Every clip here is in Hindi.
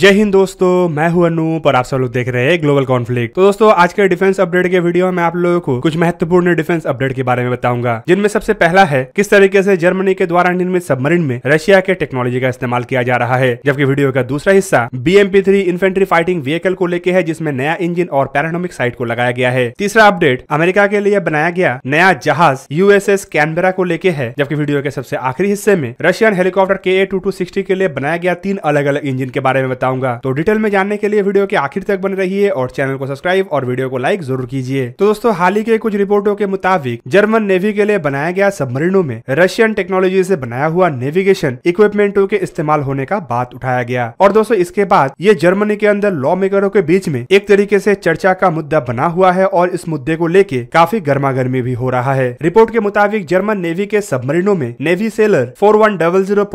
जय हिंद दोस्तों मैं हूं अनूप और आप सब लोग देख रहे हैं ग्लोबल कॉन्फ्लिक्ट तो दोस्तों आज के डिफेंस अपडेट के वीडियो में आप लोगों को कुछ महत्वपूर्ण डिफेंस अपडेट के बारे में बताऊंगा जिनमें सबसे पहला है किस तरीके से जर्मनी के द्वारा निर्मित सबमरीन में रशिया के टेक्नोलॉजी का इस्तेमाल किया जा रहा है जबकि वीडियो का दूसरा हिस्सा B M P three infantry fighting vehicle को लेकर है जिसमें नया इंजन और पैरानोमिक साइट को लगाया गया है तीसरा अपडेट अमेरिका के लिए बनाया गया नया जहाज यूएसएस कैनबेरा को लेके है जबकि वीडियो के सबसे आखिरी हिस्से में रशियन हेलीकॉप्टर के ए टू टू सिक्सटी के लिए बनाया गया तीन अलग अलग इंजिन के बारे में बताऊंगा तो डिटेल में जानने के लिए वीडियो के आखिर तक बने रहिए और चैनल को सब्सक्राइब और वीडियो को लाइक जरूर कीजिए तो दोस्तों हाल ही के कुछ रिपोर्टों के मुताबिक जर्मन नेवी के लिए बनाया गया सबमरीनों में रशियन टेक्नोलॉजी से बनाया हुआ नेविगेशन इक्विपमेंटो के इस्तेमाल होने का बात उठाया गया और दोस्तों इसके बाद ये जर्मनी के अंदर लॉ मेकरों के बीच में एक तरीके से चर्चा का मुद्दा बना हुआ है और इस मुद्दे को लेके काफी गर्मा गर्मी भी हो रहा है रिपोर्ट के मुताबिक जर्मन नेवी के सबमरीनों में नेवी सेलर फोर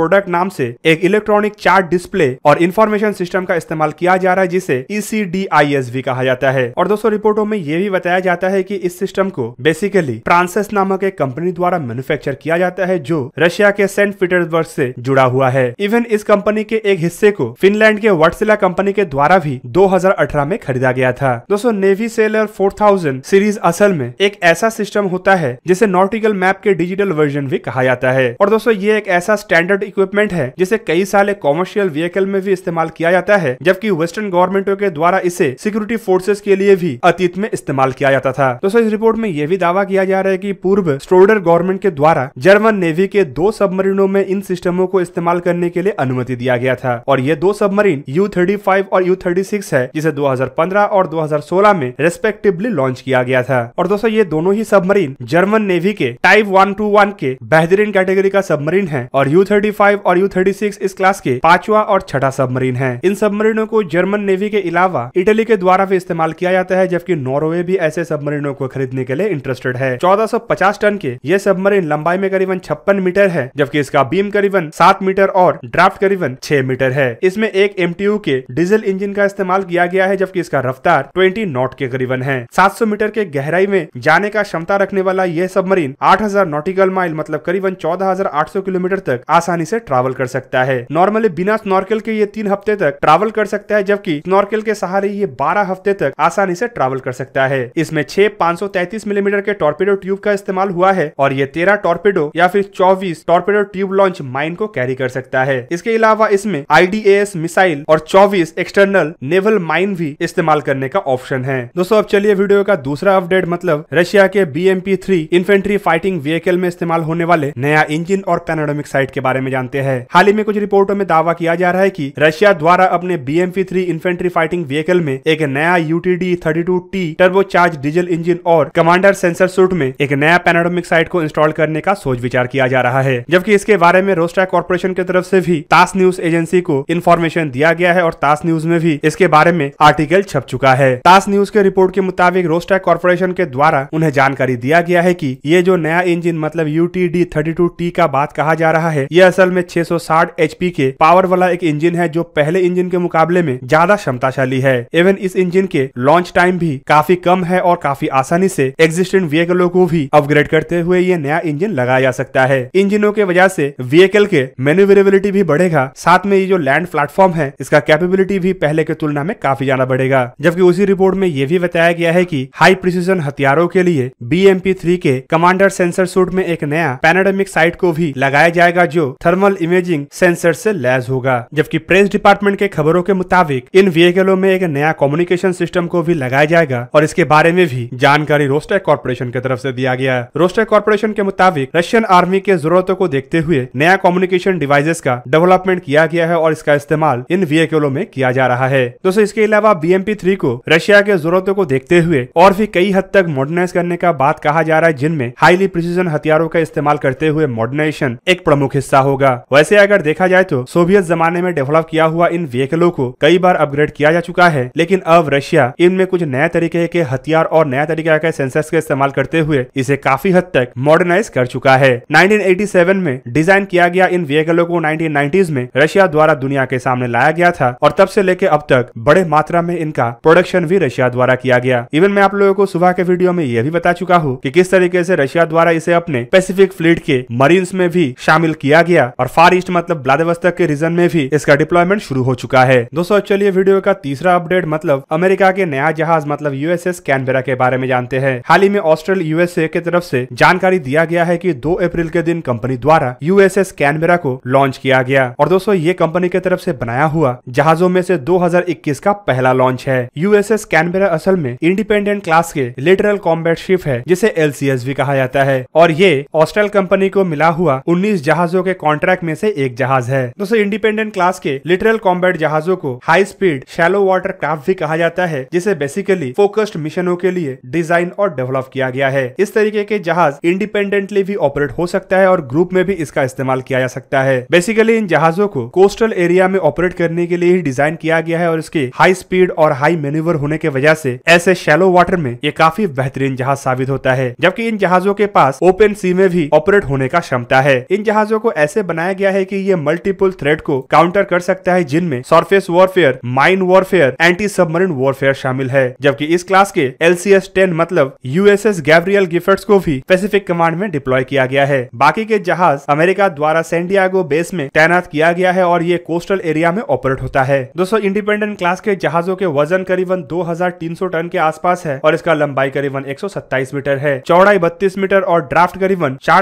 प्रोडक्ट नाम से एक इलेक्ट्रॉनिक चार्ट डिस्प्ले और इन्फॉर्मेशन सिस्टम का इस्तेमाल किया जा रहा है जिसे ई e कहा जाता है और दोस्तों रिपोर्टों में यह भी बताया जाता है की इस सिस्टम को बेसिकली फ्रांसिस नामक एक कंपनी द्वारा मैन्युफैक्चर किया जाता है जो रशिया के सेंट पीटर्सबर्ग से जुड़ा हुआ है इवन इस कंपनी के एक हिस्से को फिनलैंड के वर्टसिला कंपनी के द्वारा भी 2018 में खरीदा गया था दोस्तों नेवी सेलर 4000 सीरीज असल में एक ऐसा सिस्टम होता है जिसे नॉटिकल मैप के डिजिटल वर्जन भी कहा जाता है और दोस्तों ये एक ऐसा स्टैंडर्ड इक्विपमेंट है जिसे कई साल कॉमर्शियल व्हीकल में भी इस्तेमाल किया किया जाता है जबकि वेस्टर्न गवर्नमेंटों के द्वारा इसे सिक्योरिटी फोर्सेज के लिए भी अतीत में इस्तेमाल किया जाता था दोस्तों इस रिपोर्ट में यह भी दावा किया जा रहा है की पूर्व स्ट्रोडर गवर्नमेंट के द्वारा जर्मन नेवी के दो सबमरीनों में इन सिस्टमों को इस्तेमाल करने के लिए अनुमति दिया गया था और ये दो सबमरीन यू थर्टी फाइव और यू थर्टी सिक्स है जिसे पंद्रह और सोलह में रेस्पेक्टिवली लॉन्च किया गया था और दोस्तों ये दोनों ही सबमरीन जर्मन नेवी के टाइप वन टू वन के बेहतरीन कैटेगरी का सबमरीन है और यू थर्टी फाइव और यू थर्टी सिक्स इस क्लास के पांचवा और छठा सबमरीन है इन सबमरीनों को जर्मन नेवी के अलावा इटली के द्वारा भी इस्तेमाल किया जाता है जबकि नॉर्वे भी ऐसे सबमरीनों को खरीदने के लिए इंटरेस्टेड है चौदह टन के ये सबमरीन लंबाई में करीबन छप्पन मीटर है जबकि इसका बीम करीबन सात मीटर और ड्राफ्ट करीबन छह मीटर है इसमें एक एम के डीजल इंजन का इस्तेमाल किया गया है जबकि इसका रफ्तार ट्वेंटी नॉट के करीबन है सात मीटर के गहराई में जाने का क्षमता रखने वाला यह सबमरीन 8000 नॉटिकल माइल मतलब करीबन 14800 किलोमीटर तक आसानी से ट्रैवल कर सकता है नॉर्मली बिना स्नॉर्कल के ये तीन हफ्ते तक तक ट्रैवल कर सकता है जबकि स्नॉर्केल के सहारे ये 12 हफ्ते तक आसानी से ट्रैवल कर सकता है इसमें छह पाँच मिलीमीटर mm के टॉर्पेडो ट्यूब का इस्तेमाल हुआ है और ये तेरह टॉर्पेडो या फिर चौबीस टॉर्पेडो ट्यूब लॉन्च माइन को कैरी कर सकता है इसके अलावा इसमें आई मिसाइल और चौबीस एक्सटर्नल नेवल माइन भी इस्तेमाल करने का ऑप्शन है दोस्तों अब चलिए वीडियो का दूसरा अपडेट मतलब रशिया के B M P three infantry fighting vehicle में इस्तेमाल होने वाले नया इंजिन और पेनाडोमिक साइट के बारे में जानते हैं हाल ही में कुछ रिपोर्टों में दावा किया जा रहा है की रशिया द्वारा द्वारा अपने B M P three infantry fighting vehicle में एक नया U T D thirty two T turbocharge diesel engine और कमांडर सेंसर सूट में एक नया पैनाडोमिक साइट को इंस्टॉल करने का सोच विचार किया जा रहा है जबकि इसके बारे में रोस्टा कॉर्पोरेशन की तरफ से भी तास न्यूज एजेंसी को इन्फॉर्मेशन दिया गया है और तास न्यूज में भी इसके बारे में आर्टिकल छप चुका है तास न्यूज के रिपोर्ट के मुताबिक रोस्टा कॉर्पोरेशन के द्वारा उन्हें जानकारी दिया गया है की ये जो नया इंजन मतलब U T D thirty two T का बात कहा जा रहा है यह असल में छह सौ साठ एच पी के पावर वाला एक इंजन है जो पहले इंजन के मुकाबले में ज्यादा क्षमताशाली है इवन इस इंजन के लॉन्च टाइम भी काफी कम है और काफी आसानी से एग्जिस्टिंग व्हीकलों को भी अपग्रेड करते हुए ये नया इंजन लगाया जा सकता है इंजनों के वजह से व्हीकल के मेन्यूवरेबिलिटी भी बढ़ेगा साथ में ये जो लैंड प्लेटफॉर्म है इसका कैपेबिलिटी भी पहले की तुलना में काफी ज्यादा बढ़ेगा जबकि उसी रिपोर्ट में ये भी बताया गया है की हाई प्रिसीजन हथियारों के लिए बी के कमांडर सेंसर सूट में एक नया पैनाडेमिक साइट को भी लगाया जाएगा जो थर्मल इमेजिंग सेंसर से लैस होगा जबकि प्रेस डिपार्टमेंट डिपार्टमेंट के खबरों के मुताबिक इन व्हीकलों में एक नया कम्युनिकेशन सिस्टम को भी लगाया जाएगा और इसके बारे में भी जानकारी रोस्टेक कॉर्पोरेशन की तरफ ऐसी दिया गया रोस्टेक कॉर्पोरेशन के मुताबिक रशियन आर्मी के जरूरतों को देखते हुए नया कम्युनिकेशन डिवाइसेस का डेवलपमेंट किया गया है और इसका इस्तेमाल इन व्हीकलों में किया जा रहा है दोस्तों इसके अलावा बी थ्री को रशिया के जरूरतों को देखते हुए और भी कई हद तक मॉडर्नाइज करने का बात कहा जा रहा है जिनमें हाईली प्रिसीजन हथियारों का इस्तेमाल करते हुए मॉडर्नाइजेशन एक प्रमुख हिस्सा होगा वैसे अगर देखा जाए तो सोवियत जमाने में डेवलप किया हुआ इन इन व्हीकलों को कई बार अपग्रेड किया जा चुका है लेकिन अब रशिया इनमें कुछ नए तरीके के हथियार और नया तरीके के सेंसर्स का इस्तेमाल करते हुए इसे काफी हद तक मॉडर्नाइज कर चुका है 1987 में डिजाइन किया गया इन व्हीकलों को 1990s में रशिया द्वारा दुनिया के सामने लाया गया था और तब से लेके अब तक बड़े मात्रा में इनका प्रोडक्शन भी रशिया द्वारा किया गया इवन मैं आप लोगों को सुबह के वीडियो में यह भी बता चुका हूँ कि किस तरीके से रशिया द्वारा इसे अपने पैसिफिक फ्लीट के मरीन्स में भी शामिल किया गया और फार ईस्ट मतलब ब्लादेवस्तक के रीजन में भी इसका डिप्लॉयमेंट शुरू हो हो चुका है दोस्तों चलिए वीडियो का तीसरा अपडेट मतलब अमेरिका के नया जहाज मतलब यूएसएस कैनबेरा के बारे में जानते हैं हाल ही में ऑस्ट्रेल यूएसए के तरफ से जानकारी दिया गया है कि 2 अप्रैल के दिन कंपनी द्वारा यूएसएस कैनबेरा को लॉन्च किया गया और दोस्तों ये कंपनी के तरफ ऐसी बनाया हुआ जहाजों में से दो का पहला लॉन्च है यूएसएस कैनबेरा असल में इंडिपेंडेंट क्लास के लेटरल कॉम्बेट शिप है जिसे एल भी कहा जाता है और ये ऑस्ट्रेल कंपनी को मिला हुआ उन्नीस जहाजों के कॉन्ट्रैक्ट में से एक जहाज है दोस्तों इंडिपेंडेंट क्लास के लिटरल कॉम्बैट जहाजों को high speed shallow water craft भी कहा जाता है जिसे बेसिकली फोकस्ड मिशनों के लिए डिजाइन और डेवलप किया गया है इस तरीके के जहाज इंडिपेंडेंटली भी ऑपरेट हो सकता है और ग्रुप में भी इसका इस्तेमाल किया जा सकता है बेसिकली इन जहाजों को कोस्टल एरिया में ऑपरेट करने के लिए ही डिजाइन किया गया है और इसके हाई स्पीड और हाई मेन्यूवर होने की वजह से ऐसे शैलो वाटर में ये काफी बेहतरीन जहाज साबित होता है जबकि इन जहाजों के पास ओपन सी में भी ऑपरेट होने का क्षमता है इन जहाजों को ऐसे बनाया गया है की ये मल्टीपल थ्रेड को काउंटर कर सकता है जिनमें में surface warfare mine warfare anti submarine warfare शामिल है जबकि इस क्लास के एल सी एस टेन मतलब यूएसएस गैब्रियल गिफर्ट्स को भी पैसिफिक कमांड में डिप्लॉय किया गया है बाकी के जहाज अमेरिका द्वारा सेंडियागो बेस में तैनात किया गया है और ये कोस्टल एरिया में ऑपरेट होता है दोस्तों इंडिपेंडेंट क्लास के जहाजों के वजन करीबन दो टन के आस है और इसका लंबाई करीबन एक मीटर है चौड़ाई बत्तीस मीटर और ड्राफ्ट करीबन चार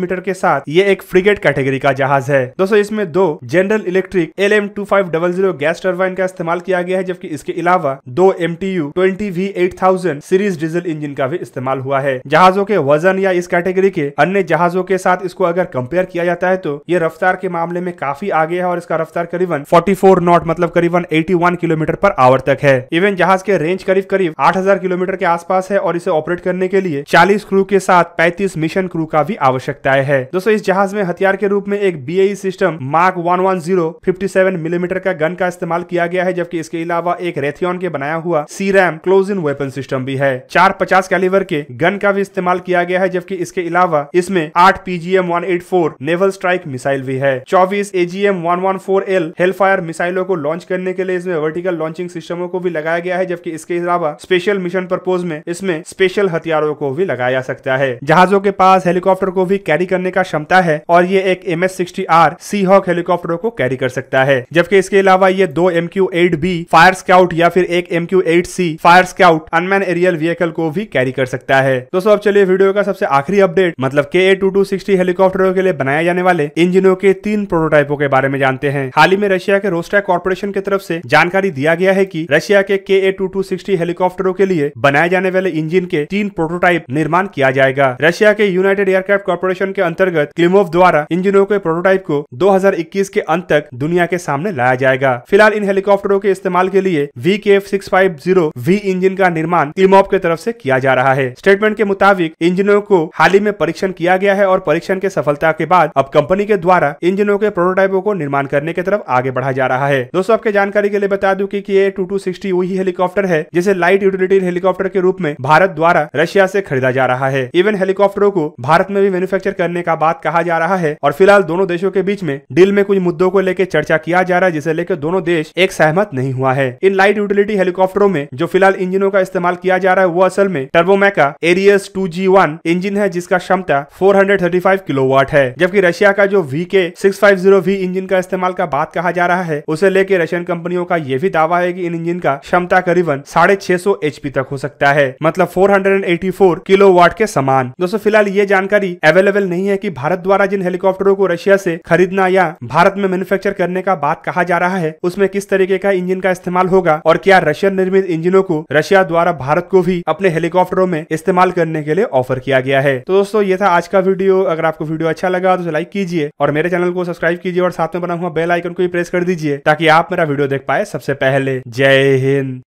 मीटर के साथ ये एक फ्रिगेट कैटेगरी का जहाज है दोस्तों इसमें दो general electric L M two zero gas turbine का इस्तेमाल किया गया है जबकि इसके अलावा दो M T U twenty V eight thousand series diesel engine का भी इस्तेमाल हुआ है जहाजों के वजन या इस कैटेगरी के अन्य जहाजों के साथ इसको अगर कंपेयर किया जाता है तो ये रफ्तार के मामले में काफी आगे है और इसका रफ्तार करीबन 44 नॉट मतलब करीबन 81 किलोमीटर पर आवर तक है इवन जहाज के रेंज करीब करीब 8000 किलोमीटर के आसपास है और इसे ऑपरेट करने के लिए 40 क्रू के साथ 35 मिशन क्रू का भी आवश्यकता है दोस्तों इस जहाज में हथियार के रूप में एक B system mark one one zero fifty seven milli millimetre का गन का इस्तेमाल किया गया है जबकि इसके अलावा एक रेथियन के बनाया हुआ Sea RAM close in weapon system भी है चार पचास कैलिवर के गन का भी इस्तेमाल किया गया है जबकि इसके अलावा इसमें आठ PGM one eight four naval strike missile भी है चौबीस AGM one one four L Hellfire मिसाइलों को लॉन्च करने के लिए इसमें वर्टिकल लॉन्चिंग सिस्टमों को भी लगाया गया है जबकि इसके अलावा स्पेशल मिशन प्रपोज में इसमें स्पेशल हथियारों को भी लगाया जा सकता है जहाजों के पास हेलीकॉप्टर को भी कैरी करने का क्षमता है और ये एक M S sixty R Seahawk हेलीकॉप्टरों को कैरी कर सकता है जबकि जबकि इसके अलावा ये दो M Q eight B fire scout या फिर एक M Q eight C fire scout unmanned aerial vehicle को भी कैरी कर सकता है दोस्तों अब चलिए वीडियो का सबसे आखिरी अपडेट मतलब के ए टू टू सिक्सटी हेलीकॉप्टरों के लिए बनाए जाने वाले इंजिनों के तीन प्रोटोटाइपों के बारे में जानते हैं हाल ही में रशिया के रोस्टा कॉर्पोरेशन की तरफ से जानकारी दिया गया है की रशिया के के ए टू टू सिक्सटी हेलीकॉप्टरों के लिए बनाए जाने वाले इंजिन के तीन प्रोटोटाइप निर्माण किया जाएगा रशिया के यूनाइटेड एयरक्राफ्ट कॉर्पोरेशन के अंतर्गत क्लिमोव द्वारा इंजिनों के प्रोटोटाइप को इक्कीस के अंत तक दुनिया के सामने में लाया जाएगा फिलहाल इन हेलीकॉप्टरों के इस्तेमाल के लिए V K F six five zero V engine का निर्माण इमोप e के तरफ से किया जा रहा है स्टेटमेंट के मुताबिक इंजनों को हाल ही में परीक्षण किया गया है और परीक्षण के सफलता के बाद अब कंपनी के द्वारा इंजनों के प्रोटोटाइपों को निर्माण करने की तरफ आगे बढ़ा जा रहा है दोस्तों आपके जानकारी के लिए बता दूं कि ये टू टू सिक्सटी वही हेलीकॉप्टर है जिसे लाइट यूटिलिटी हेलीकॉप्टर के रूप में भारत द्वारा रशिया से खरीदा जा रहा है इवन हेलीकॉप्टरों को भारत में भी मैन्युफैक्चर करने का बात कहा जा रहा है और फिलहाल दोनों देशों के बीच में डील में कुछ मुद्दों को लेकर चर्चा किया जा है जिसे लेकर दोनों देश एक सहमत नहीं हुआ है इन लाइट यूटिलिटी हेलीकॉप्टरों में जो फिलहाल इंजिनों का इस्तेमाल किया जा रहा है वो असल में टर्बोमैका एरियस टू इंजिन है जिसका क्षमता फोर हंड्रेड है जबकि रशिया का जो वी के सिक्स का इस्तेमाल का बात कहा जा रहा है उसे लेकर रशियन कंपनियों का यह भी दावा है की इन इंजन का क्षमता करीबन साढ़े छह सौ एचपी तक हो सकता है मतलब 484 किलोवाट के समान दोस्तों फिलहाल ये जानकारी अवेलेबल नहीं है कि भारत द्वारा जिन हेलीकॉप्टरों को रशिया से खरीदना या भारत में मैन्युफैक्चर करने का बात कहा जा रहा है उसमें किस तरीके का इंजन का इस्तेमाल होगा और क्या रशियन निर्मित इंजनों को रशिया द्वारा भारत को भी अपने हेलीकॉप्टरों में इस्तेमाल करने के लिए ऑफर किया गया है तो दोस्तों ये था आज का वीडियो अगर आपको वीडियो अच्छा लगा तो लाइक कीजिए और मेरे चैनल को सब्सक्राइब कीजिए और साथ में बना हुआ बेल आइकन को भी प्रेस कर दीजिए ताकि आप मेरा वीडियो देख पाए सबसे पहले जय हिंद